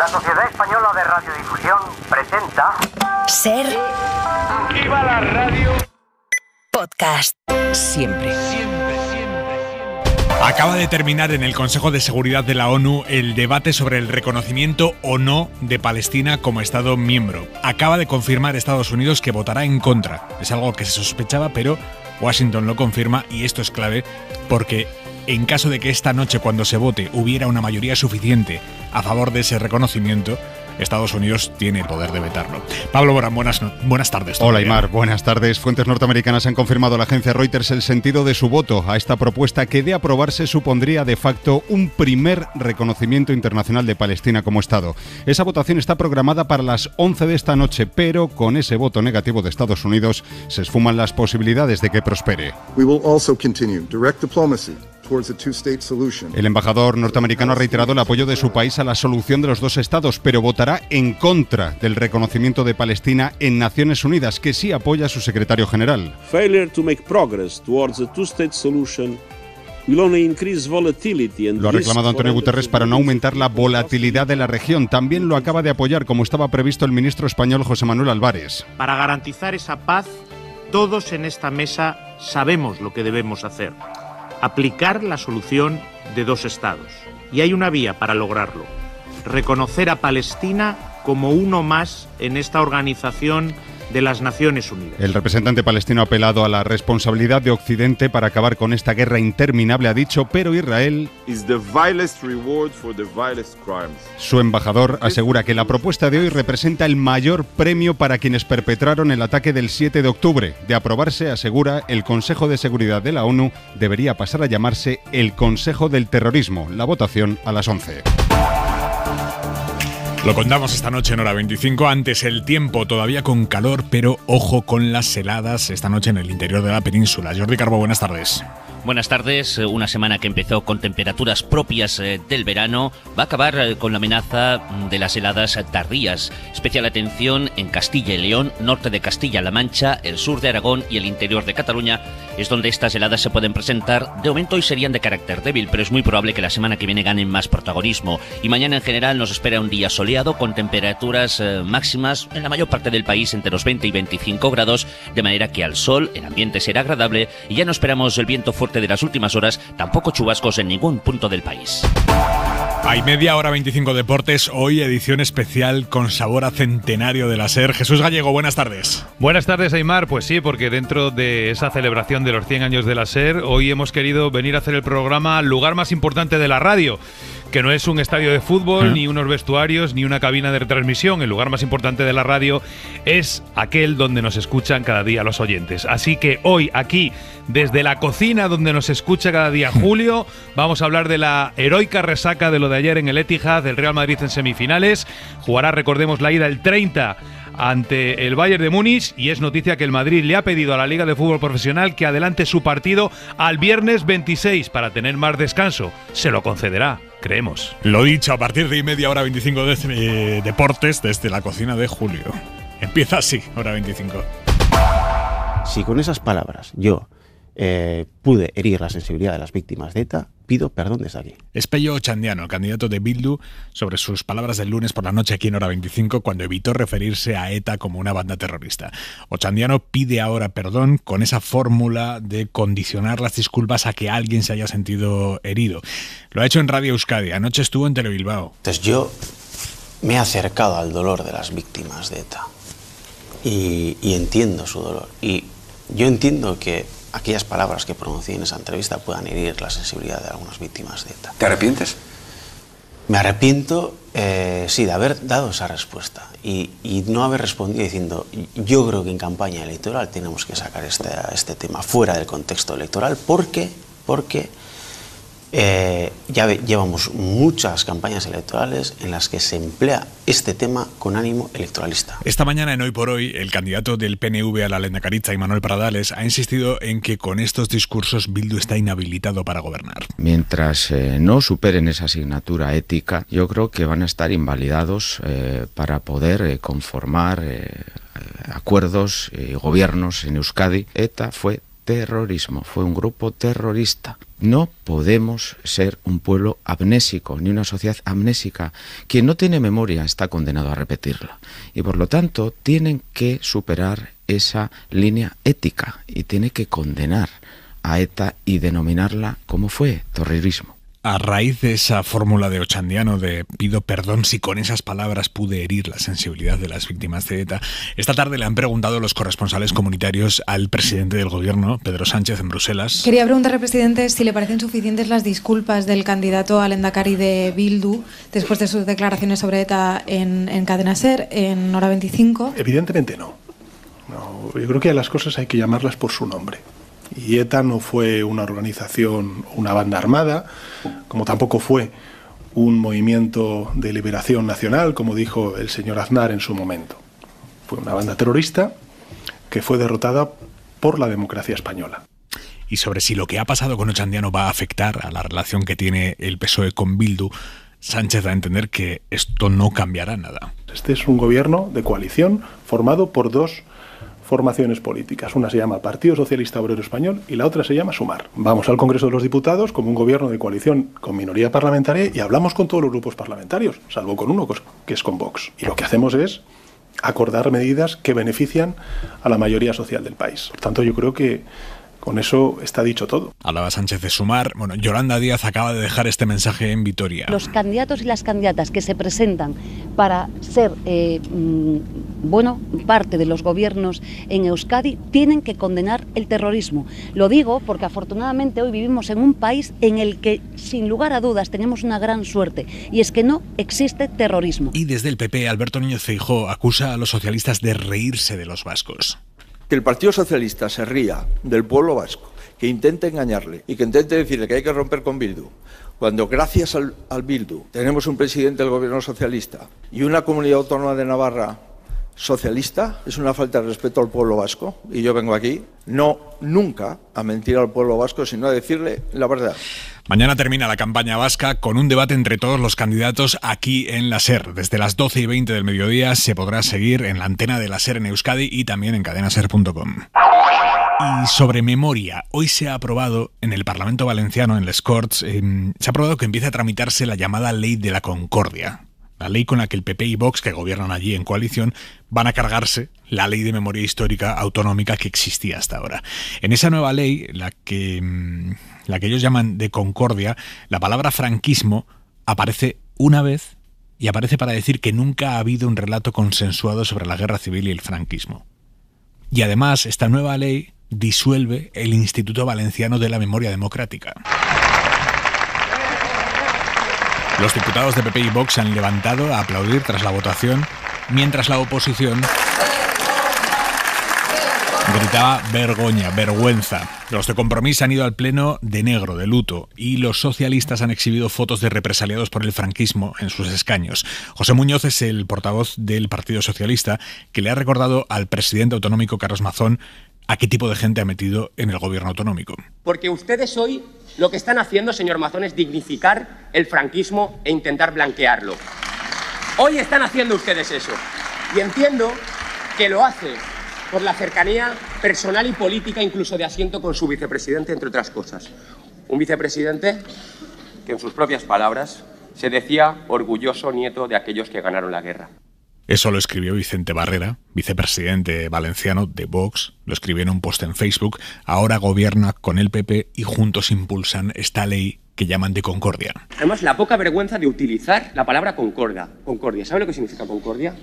La Sociedad Española de Radiodifusión presenta. Ser. la radio! Podcast. Siempre. Siempre, siempre, siempre. Acaba de terminar en el Consejo de Seguridad de la ONU el debate sobre el reconocimiento o no de Palestina como Estado miembro. Acaba de confirmar Estados Unidos que votará en contra. Es algo que se sospechaba, pero Washington lo confirma y esto es clave porque en caso de que esta noche cuando se vote hubiera una mayoría suficiente a favor de ese reconocimiento, Estados Unidos tiene el poder de vetarlo. Pablo Morán, buenas, buenas tardes. Hola, Aymar, buenas tardes. Fuentes norteamericanas han confirmado a la agencia Reuters el sentido de su voto a esta propuesta que, de aprobarse, supondría de facto un primer reconocimiento internacional de Palestina como Estado. Esa votación está programada para las 11 de esta noche, pero con ese voto negativo de Estados Unidos se esfuman las posibilidades de que prospere. We will also continue direct diplomacy. El embajador norteamericano ha reiterado el apoyo de su país a la solución de los dos estados, pero votará en contra del reconocimiento de Palestina en Naciones Unidas, que sí apoya a su secretario general. Lo ha reclamado Antonio Guterres para no aumentar la volatilidad de la región. También lo acaba de apoyar, como estaba previsto, el ministro español José Manuel Álvarez. Para garantizar esa paz, todos en esta mesa sabemos lo que debemos hacer aplicar la solución de dos estados. Y hay una vía para lograrlo, reconocer a Palestina como uno más en esta organización de las Naciones Unidas. El representante palestino ha apelado a la responsabilidad de Occidente para acabar con esta guerra interminable, ha dicho, pero Israel... Su embajador asegura que la propuesta de hoy representa el mayor premio para quienes perpetraron el ataque del 7 de octubre. De aprobarse, asegura, el Consejo de Seguridad de la ONU debería pasar a llamarse el Consejo del Terrorismo. La votación a las 11. Lo contamos esta noche en hora 25, antes el tiempo todavía con calor, pero ojo con las heladas esta noche en el interior de la península. Jordi Carbo, buenas tardes. Buenas tardes. Eh, una semana que empezó con temperaturas propias eh, del verano va a acabar eh, con la amenaza mm, de las heladas tardías. Especial atención en Castilla y León, norte de Castilla-La Mancha, el sur de Aragón y el interior de Cataluña. Es donde estas heladas se pueden presentar. De momento hoy serían de carácter débil, pero es muy probable que la semana que viene ganen más protagonismo. Y mañana en general nos espera un día soleado con temperaturas máximas en la mayor parte del país entre los 20 y 25 grados, de manera que al sol el ambiente será agradable y ya no esperamos el viento fuerte de las últimas horas, tampoco chubascos en ningún punto del país. Hay media hora 25 deportes, hoy edición especial con sabor a centenario de la SER. Jesús Gallego, buenas tardes. Buenas tardes, Aymar. Pues sí, porque dentro de esa celebración de los 100 años de la SER, hoy hemos querido venir a hacer el programa Lugar más importante de la radio que no es un estadio de fútbol, ni unos vestuarios, ni una cabina de retransmisión. El lugar más importante de la radio es aquel donde nos escuchan cada día los oyentes. Así que hoy aquí, desde la cocina donde nos escucha cada día Julio, vamos a hablar de la heroica resaca de lo de ayer en el Etihad, del Real Madrid en semifinales. Jugará, recordemos, la ida el 30 ante el Bayern de Múnich y es noticia que el Madrid le ha pedido a la Liga de Fútbol Profesional que adelante su partido al viernes 26 para tener más descanso. Se lo concederá. Creemos. Lo dicho, a partir de media hora 25 de, este, eh, deportes desde la cocina de Julio. Empieza así, hora 25. Si con esas palabras yo eh, pude herir la sensibilidad de las víctimas de ETA, pido perdón desde aquí. Espello Ochandiano, candidato de Bildu, sobre sus palabras del lunes por la noche aquí en Hora 25, cuando evitó referirse a ETA como una banda terrorista. Ochandiano pide ahora perdón con esa fórmula de condicionar las disculpas a que alguien se haya sentido herido. Lo ha hecho en Radio Euskadi, anoche estuvo en Bilbao. Entonces yo me he acercado al dolor de las víctimas de ETA y entiendo su dolor. Y yo entiendo que aquellas palabras que pronuncié en esa entrevista puedan herir la sensibilidad de algunas víctimas de ETA. ¿Te arrepientes? Me arrepiento, eh, sí, de haber dado esa respuesta y, no haber respondido diciendo, yo creo que en campaña electoral tenemos que sacar este, este tema fuera del contexto electoral porque, porque eh, ya llevamos muchas campañas electorales en las que se emplea este tema con ánimo electoralista. Esta mañana en Hoy por Hoy, el candidato del PNV a la Lenda Caritza, Manuel Pradales, ha insistido en que con estos discursos Bildu está inhabilitado para gobernar. Mientras eh, no superen esa asignatura ética, yo creo que van a estar invalidados eh, para poder conformar acuerdos y gobiernos en Euskadi. ETA fue terrorismo, fue un grupo terrorista. No podemos ser un pueblo amnésico, ni una sociedad amnésica. Quien no tiene memoria está condenado a repetirla. Y por lo tanto, tienen que superar esa línea ética y tiene que condenar a ETA y denominarla como fue, terrorismo a raíz de esa fórmula de Ochandiano de pido perdón si con esas palabras pude herir la sensibilidad de las víctimas de ETA, esta tarde le han preguntado los corresponsales comunitarios al presidente del gobierno, Pedro Sánchez, en Bruselas. Quería preguntarle, presidente, si le parecen suficientes las disculpas del candidato al Endacari de Bildu después de sus declaraciones sobre ETA en, en Cadena Ser, en Hora 25. Evidentemente no. no. Yo creo que a las cosas hay que llamarlas por su nombre. Y ETA no fue una organización, una banda armada, como tampoco fue un movimiento de liberación nacional, como dijo el señor Aznar en su momento. Fue una banda terrorista que fue derrotada por la democracia española y sobre si lo que ha pasado con Ochandiano va a afectar a la relación que tiene el PSOE con Bildu, Sánchez da a entender que esto no cambiará nada. Este es un gobierno de coalición formado por dos formaciones políticas. Una se llama Partido Socialista Obrero Español y la otra se llama Sumar. Vamos al Congreso de los Diputados como un gobierno de coalición con minoría parlamentaria y hablamos con todos los grupos parlamentarios, salvo con uno, pues, que es con Vox. Y lo que hacemos es acordar medidas que benefician a la mayoría social del país. Por tanto, yo creo que con eso está dicho todo. Hablaba Sánchez de sumar. Bueno, Yolanda Díaz acaba de dejar este mensaje en Vitoria. Los candidatos y las candidatas que se presentan para ser, eh, mm, bueno, parte de los gobiernos en Euskadi tienen que condenar el terrorismo. Lo digo porque afortunadamente hoy vivimos en un país en el que, sin lugar a dudas, tenemos una gran suerte y es que no existe terrorismo. Y desde el PP, Alberto Niño Feijó acusa a los socialistas de reírse de los vascos que el Partido Socialista se ría del pueblo vasco, que intente engañarle y que intente decirle que hay que romper con Bildu, cuando gracias al, al Bildu tenemos un presidente del gobierno socialista y una comunidad autónoma de Navarra socialista, es una falta de respeto al pueblo vasco y yo vengo aquí no nunca a mentir al pueblo vasco, sino a decirle la verdad. Mañana termina la campaña vasca con un debate entre todos los candidatos aquí en la SER. Desde las 12 y 20 del mediodía se podrá seguir en la antena de la SER en Euskadi y también en cadenaser.com. Y sobre memoria, hoy se ha aprobado en el Parlamento Valenciano, en Les Corts, em, se ha aprobado que empiece a tramitarse la llamada Ley de la Concordia. La ley con la que el PP y Vox, que gobiernan allí en coalición, van a cargarse la ley de memoria histórica autonómica que existía hasta ahora. En esa nueva ley, la que em, la que ellos llaman de concordia, la palabra franquismo aparece una vez y aparece para decir que nunca ha habido un relato consensuado sobre la guerra civil y el franquismo. Y además, esta nueva ley disuelve el Instituto Valenciano de la Memoria Democrática. Los diputados de PP y Vox se han levantado a aplaudir tras la votación, mientras la oposición Gritaba vergoña, vergüenza. Los de compromiso han ido al pleno de negro, de luto, y los socialistas han exhibido fotos de represaliados por el franquismo en sus escaños. José Muñoz es el portavoz del Partido Socialista que le ha recordado al presidente autonómico Carlos Mazón a qué tipo de gente ha metido en el gobierno autonómico. Porque ustedes hoy lo que están haciendo, señor Mazón, es dignificar el franquismo e intentar blanquearlo. Hoy están haciendo ustedes eso. Y entiendo que lo hace por la cercanía personal y política, incluso de asiento con su vicepresidente, entre otras cosas. Un vicepresidente que, en sus propias palabras, se decía orgulloso nieto de aquellos que ganaron la guerra. Eso lo escribió Vicente Barrera, vicepresidente valenciano de Vox, lo escribió en un post en Facebook, ahora gobierna con el PP y juntos impulsan esta ley que llaman de concordia. Además, la poca vergüenza de utilizar la palabra concorda, concordia. ¿Sabe lo que significa concordia?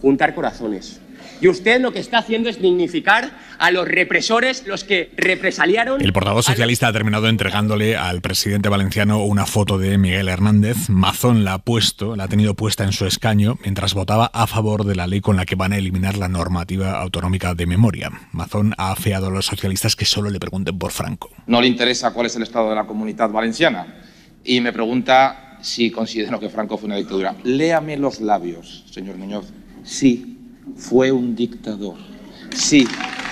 Juntar corazones, y usted lo que está haciendo es dignificar a los represores, los que represaliaron. El portavoz socialista ha terminado entregándole al presidente valenciano una foto de Miguel Hernández. Mazón la ha puesto, la ha tenido puesta en su escaño mientras votaba a favor de la ley con la que van a eliminar la normativa autonómica de memoria. Mazón ha afeado a los socialistas que solo le pregunten por Franco. No le interesa cuál es el estado de la comunidad valenciana y me pregunta si considero que Franco fue una dictadura. Léame los labios, señor Muñoz. Sí, fue un dictador. Sí,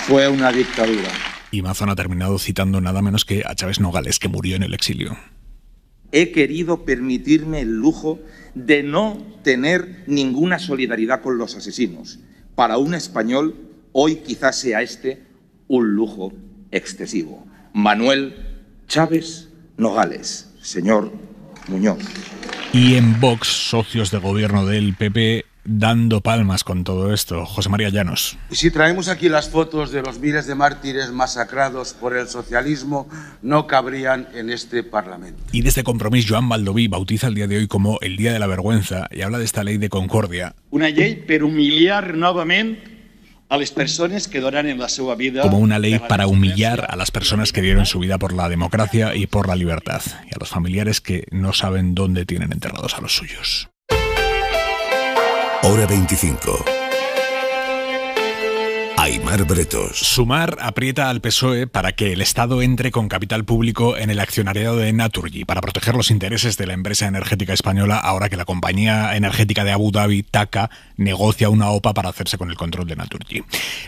fue una dictadura. Y Mazón ha terminado citando nada menos que a Chávez Nogales, que murió en el exilio. He querido permitirme el lujo de no tener ninguna solidaridad con los asesinos. Para un español, hoy quizás sea este un lujo excesivo. Manuel Chávez Nogales, señor Muñoz. Y en Vox, socios de gobierno del PP, dando palmas con todo esto. José María Llanos. Si traemos aquí las fotos de los miles de mártires masacrados por el socialismo, no cabrían en este Parlamento. Y desde este compromiso, Joan Baldoví bautiza el día de hoy como el Día de la Vergüenza y habla de esta ley de concordia. Una ley para humillar nuevamente a las personas que donan en la suya vida como una ley para humillar a las personas que dieron su vida por la democracia y por la libertad y a los familiares que no saben dónde tienen enterrados a los suyos. Hora 25. Aymar Bretos. Sumar aprieta al PSOE para que el Estado entre con capital público en el accionariado de Naturgy para proteger los intereses de la empresa energética española ahora que la compañía energética de Abu Dhabi, TACA, negocia una OPA para hacerse con el control de Naturgy.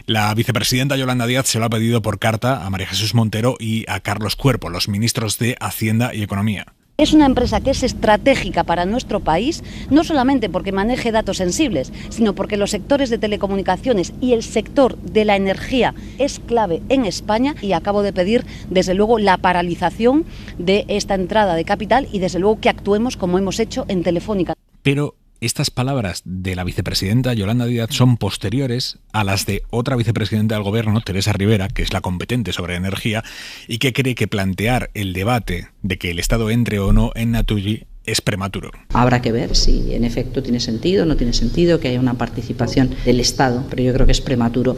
La vicepresidenta Yolanda Díaz se lo ha pedido por carta a María Jesús Montero y a Carlos Cuerpo, los ministros de Hacienda y Economía. Es una empresa que es estratégica para nuestro país, no solamente porque maneje datos sensibles, sino porque los sectores de telecomunicaciones y el sector de la energía es clave en España y acabo de pedir, desde luego, la paralización de esta entrada de capital y, desde luego, que actuemos como hemos hecho en Telefónica. Pero estas palabras de la vicepresidenta Yolanda Díaz son posteriores a las de otra vicepresidenta del gobierno, Teresa Rivera, que es la competente sobre energía y que cree que plantear el debate de que el Estado entre o no en Naturgy es prematuro. Habrá que ver si en efecto tiene sentido, no tiene sentido que haya una participación del Estado, pero yo creo que es prematuro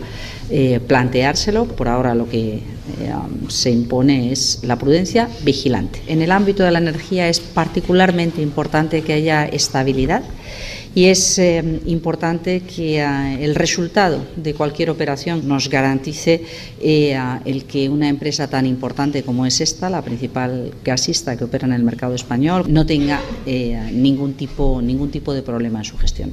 eh, planteárselo. Por ahora lo que eh, se impone es la prudencia vigilante. En el ámbito de la energía es particularmente importante que haya estabilidad y es eh, importante que ah, el resultado de cualquier operación nos garantice eh, el que una empresa tan importante como es esta, la principal gasista que opera en el mercado español, no tenga eh, ningún, tipo, ningún tipo de problema en su gestión.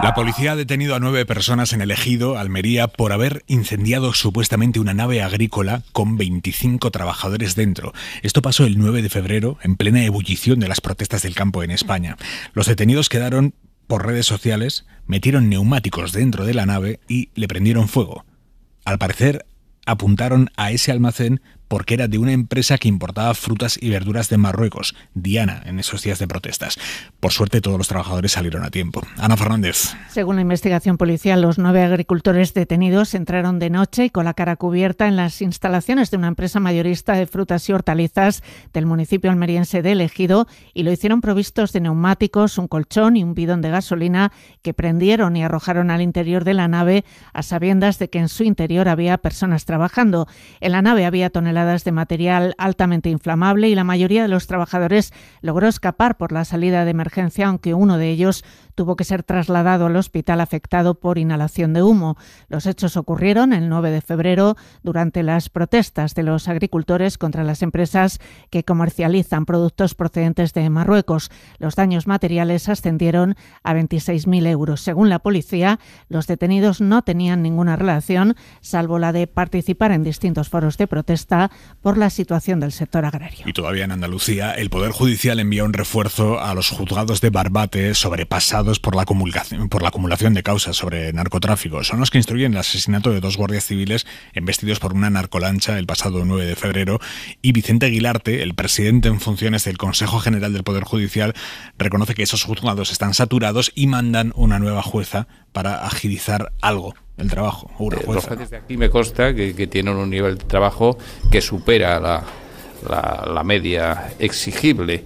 La policía ha detenido a nueve personas en el Ejido, Almería, por haber incendiado supuestamente una nave agrícola con 25 trabajadores dentro. Esto pasó el 9 de febrero, en plena ebullición de las protestas del campo en España. Los detenidos quedaron por redes sociales, metieron neumáticos dentro de la nave y le prendieron fuego. Al parecer, apuntaron a ese almacén porque era de una empresa que importaba frutas y verduras de Marruecos, Diana, en esos días de protestas. Por suerte, todos los trabajadores salieron a tiempo. Ana Fernández. Según la investigación policial, los nueve agricultores detenidos entraron de noche y con la cara cubierta en las instalaciones de una empresa mayorista de frutas y hortalizas del municipio almeriense de Elegido y lo hicieron provistos de neumáticos, un colchón y un bidón de gasolina que prendieron y arrojaron al interior de la nave a sabiendas de que en su interior había personas trabajando. En la nave había toneladas de material altamente inflamable y la mayoría de los trabajadores logró escapar por la salida de emergencia, aunque uno de ellos tuvo que ser trasladado al hospital afectado por inhalación de humo. Los hechos ocurrieron el 9 de febrero durante las protestas de los agricultores contra las empresas que comercializan productos procedentes de Marruecos. Los daños materiales ascendieron a 26.000 euros. Según la policía, los detenidos no tenían ninguna relación, salvo la de participar en distintos foros de protesta por la situación del sector agrario. Y todavía en Andalucía, el Poder Judicial envió un refuerzo a los juzgados de Barbate sobrepasado por la, acumulación de causas sobre narcotráfico. Son los que instruyen el asesinato de dos guardias civiles embestidos por una narcolancha el pasado 9 de febrero y Vicente Aguilarte, el presidente en funciones del Consejo General del Poder Judicial, reconoce que esos juzgados están saturados y mandan una nueva jueza para agilizar algo el trabajo. Una eh, aquí me consta que, tienen un nivel de trabajo que supera la media exigible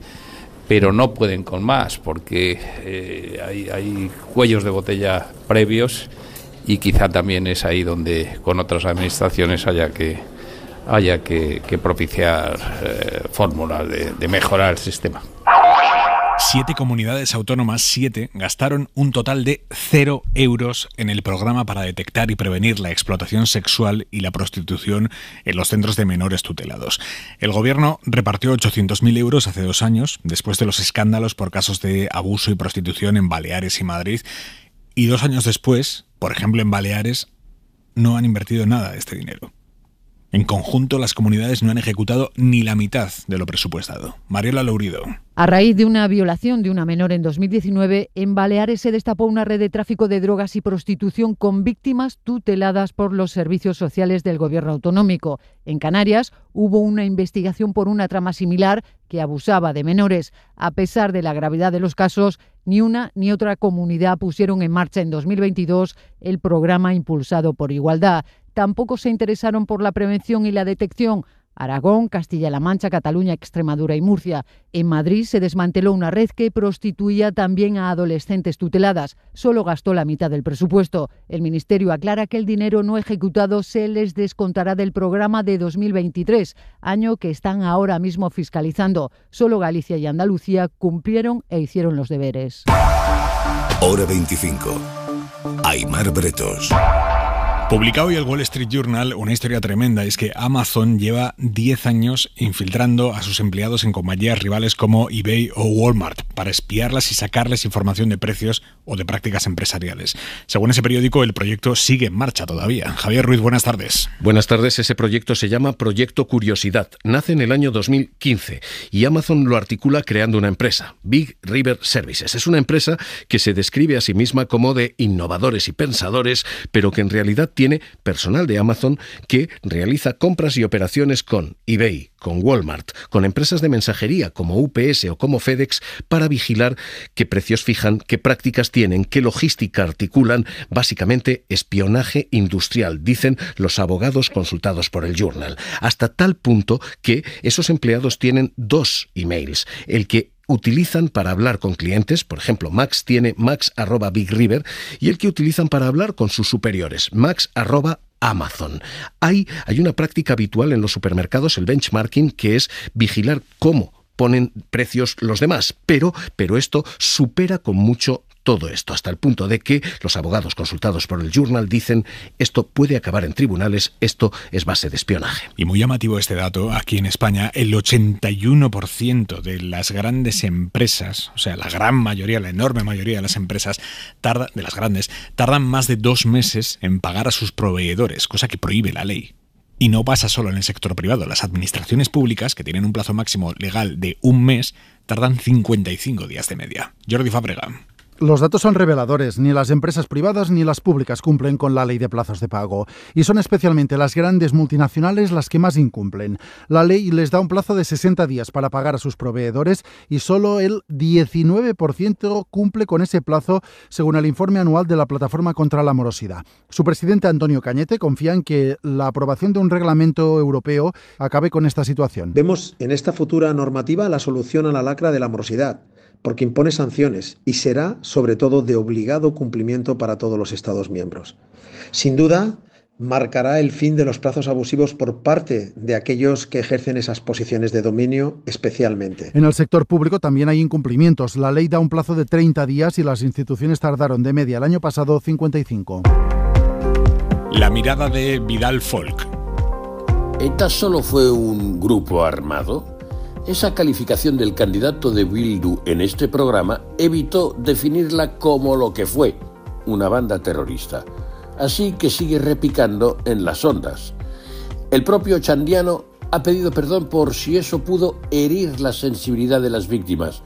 pero no pueden con más porque eh, hay, cuellos de botella previos y quizá también es ahí donde con otras administraciones haya que haya que, propiciar eh, fórmulas de mejorar el sistema. Siete comunidades autónomas, siete, gastaron un total de cero euros en el programa para detectar y prevenir la explotación sexual y la prostitución en los centros de menores tutelados. El gobierno repartió 800.000 euros hace dos años, después de los escándalos por casos de abuso y prostitución en Baleares y Madrid, y dos años después, por ejemplo en Baleares, no han invertido nada de este dinero. En conjunto, las comunidades no han ejecutado ni la mitad de lo presupuestado. Mariela lourido A raíz de una violación de una menor en 2019, en Baleares se destapó una red de tráfico de drogas y prostitución con víctimas tuteladas por los servicios sociales del gobierno autonómico. En Canarias hubo una investigación por una trama similar que abusaba de menores. A pesar de la gravedad de los casos, ni una ni otra comunidad pusieron en marcha en 2022 el programa impulsado por Igualdad. Tampoco se interesaron por la prevención y la detección, Aragón, Castilla-La Mancha, Cataluña, Extremadura y Murcia. En Madrid se desmanteló una red que prostituía también a adolescentes tuteladas. Solo gastó la mitad del presupuesto. El Ministerio aclara que el dinero no ejecutado se les descontará del programa de 2023, año que están ahora mismo fiscalizando. Solo Galicia y Andalucía cumplieron e hicieron los deberes. Hora 25. Aymar Bretos. Publicado hoy el Wall Street Journal una historia tremenda, es que Amazon lleva 10 años infiltrando a sus empleados en compañías rivales como eBay o Walmart para espiarlas y sacarles información de precios o de prácticas empresariales. Según ese periódico, el proyecto sigue en marcha todavía. Javier Ruiz, buenas tardes. Buenas tardes, ese proyecto se llama Proyecto Curiosidad. Nace en el año 2015 y Amazon lo articula creando una empresa, Big River Services. Es una empresa que se describe a sí misma como de innovadores y pensadores, pero que en realidad tiene tiene personal de Amazon que realiza compras y operaciones con eBay, con Walmart, con empresas de mensajería como UPS o como FedEx para vigilar qué precios fijan, qué prácticas tienen, qué logística articulan, básicamente espionaje industrial, dicen los abogados consultados por el Journal, hasta tal punto que esos empleados tienen dos emails, el que utilizan para hablar con clientes, por ejemplo, Max tiene max Big River, y el que utilizan para hablar con sus superiores, max Amazon. Hay, hay una práctica habitual en los supermercados, el benchmarking, que es vigilar cómo ponen precios los demás, pero, pero esto supera con mucho todo esto, hasta el punto de que los abogados consultados por el Journal dicen esto puede acabar en tribunales, esto es base de espionaje. Y muy llamativo este dato, aquí en España el 81% de las grandes empresas, o sea, la gran mayoría, la enorme mayoría de las empresas de las grandes tardan más de dos meses en pagar a sus proveedores, cosa que prohíbe la ley. Y no pasa solo en el sector privado. Las administraciones públicas, que tienen un plazo máximo legal de un mes, tardan 55 días de media. Jordi Fabrega. Los datos son reveladores. Ni las empresas privadas ni las públicas cumplen con la ley de plazos de pago. Y son especialmente las grandes multinacionales las que más incumplen. La ley les da un plazo de 60 días para pagar a sus proveedores y solo el 19% cumple con ese plazo, según el informe anual de la Plataforma contra la Morosidad. Su presidente Antonio Cañete confía en que la aprobación de un reglamento europeo acabe con esta situación. Vemos en esta futura normativa la solución a la lacra de la morosidad porque impone sanciones y será sobre todo de obligado cumplimiento para todos los Estados miembros. Sin duda, marcará el fin de los plazos abusivos por parte de aquellos que ejercen esas posiciones de dominio especialmente. En el sector público también hay incumplimientos. La ley da un plazo de 30 días y las instituciones tardaron de media el año pasado 55. La mirada de Vidal Folk. esta solo fue un grupo armado esa calificación del candidato de Bildu en este programa evitó definirla como lo que fue, una banda terrorista. Así que sigue repicando en las ondas. El propio Chandiano ha pedido perdón por si eso pudo herir la sensibilidad de las víctimas.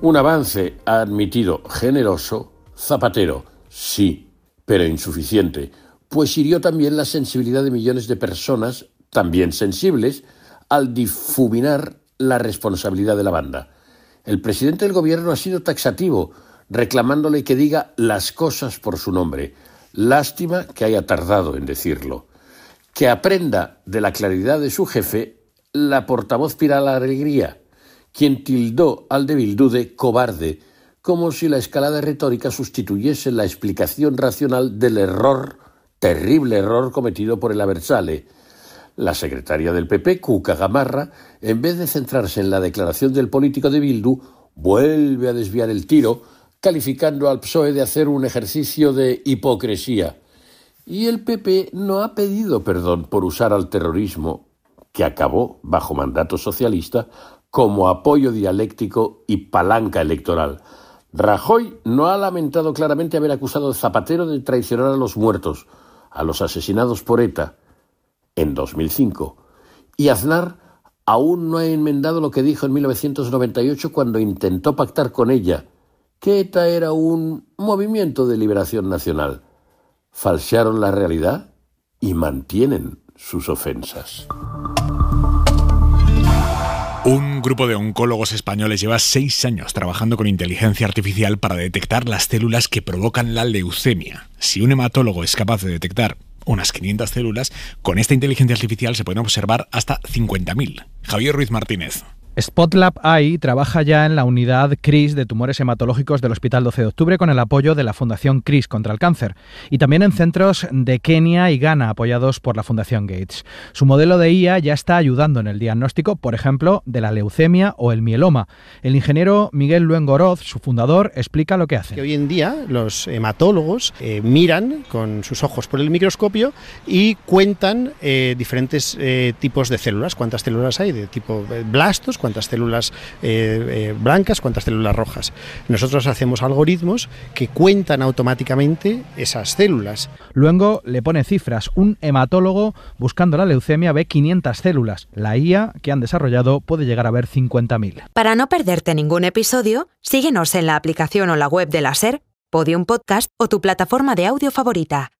Un avance, ha admitido, generoso, Zapatero, sí, pero insuficiente, pues hirió también la sensibilidad de millones de personas, también sensibles, al difuminar la responsabilidad de la banda. El presidente del gobierno ha sido taxativo, reclamándole que diga las cosas por su nombre. Lástima que haya tardado en decirlo. Que aprenda de la claridad de su jefe la portavoz la Alegría, quien tildó al de Bildude cobarde, como si la escalada retórica sustituyese la explicación racional del error, terrible error cometido por el Aversale la secretaria del PP, Cuca Gamarra, en vez de centrarse en la declaración del político de Bildu, vuelve a desviar el tiro, calificando al PSOE de hacer un ejercicio de hipocresía. Y el PP no ha pedido perdón por usar al terrorismo, que acabó bajo mandato socialista, como apoyo dialéctico y palanca electoral. Rajoy no ha lamentado claramente haber acusado a Zapatero de traicionar a los muertos, a los asesinados por ETA, en 2005. Y Aznar aún no ha enmendado lo que dijo en 1998 cuando intentó pactar con ella, que ETA era un movimiento de liberación nacional. Falsearon la realidad y mantienen sus ofensas. Un grupo de oncólogos españoles lleva seis años trabajando con inteligencia artificial para detectar las células que provocan la leucemia. Si un hematólogo es capaz de detectar unas 500 células, con esta inteligencia artificial se pueden observar hasta 50.000. Javier Ruiz Martínez. SpotLab AI trabaja ya en la unidad CRIS de tumores hematológicos del Hospital 12 de Octubre con el apoyo de la Fundación CRIS contra el Cáncer y también en centros de Kenia y Ghana apoyados por la Fundación Gates. Su modelo de IA ya está ayudando en el diagnóstico, por ejemplo, de la leucemia o el mieloma. El ingeniero Miguel Luengoroz, su fundador, explica lo que hace. hoy en día los hematólogos eh, miran con sus ojos por el microscopio y cuentan eh, diferentes eh, tipos de células, cuántas células hay de tipo blastos, cuántas células eh, eh, blancas, cuántas células rojas. Nosotros hacemos algoritmos que cuentan automáticamente esas células. Luego le pone cifras. Un hematólogo buscando la leucemia ve 500 células. La IA que han desarrollado puede llegar a ver 50.000. Para no perderte ningún episodio, síguenos en la aplicación o la web de la SER, Podium Podcast o tu plataforma de audio favorita.